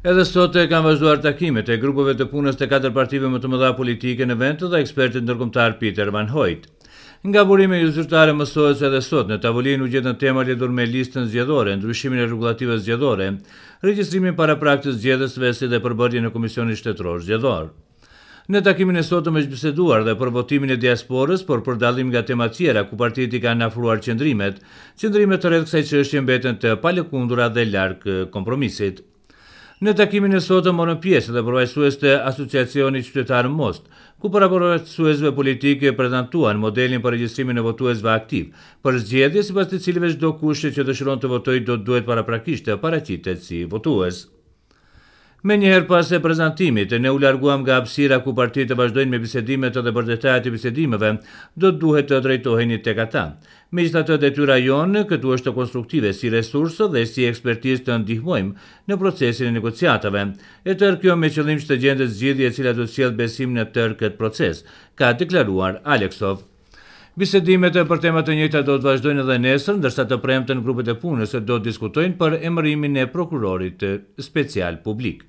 Edhe sot e kanë vazhduar takimet e grupeve të punës të katër partive më të mëdha politike në vend dhe ekspertit ndërkombëtar Peter Van Hoyt. Nga burime i zyrtare mësohet se edhe sot në tavolinë u gjetën tema lidhur me listën zgjedhore, ndryshimin e rregullative zgjedhore, regjistrimin para praktikës zgjedhësve si dhe përbërjen e Komisionit Shtetror Zgjedhor. Në takimin e sotëm është biseduar dhe për votimin e diasporës, por për dalim nga tema tjera ku partiti ka nafruar qëndrimet, qëndrimet të redhë kësaj që është të palekundura dhe larkë eh, kompromisit. Në takimin e sotë morën pjesë dhe përvajsues të asociacioni qytetarë most, ku para përvajsuesve politike prezentuan modelin për regjistrimin e votuesve aktiv, për zgjedhje si pas të cilive shdo kushtë që dëshiron të votoj do të duhet para prakishtë të paracitet si votues. Me njëherë pas e prezentimit, ne u larguam nga apsira ku partit të vazhdojnë me bisedimet të për detajat i bisedimeve, do të duhet të drejtoheni të kata. Me gjitha të rajon, këtu është të konstruktive si resursë dhe si ekspertisë të ndihmojmë në procesin e negociatave. E tërë kjo me qëllim që të gjendet zgjidhje cila do të sjellë besim në tërë këtë proces, ka deklaruar Aleksov. Bisedimet për temat të njëjta do të vazhdojnë edhe nesër, ndërsa të premten grupet e punës do të diskutojnë për emërimin e prokurorit special publik.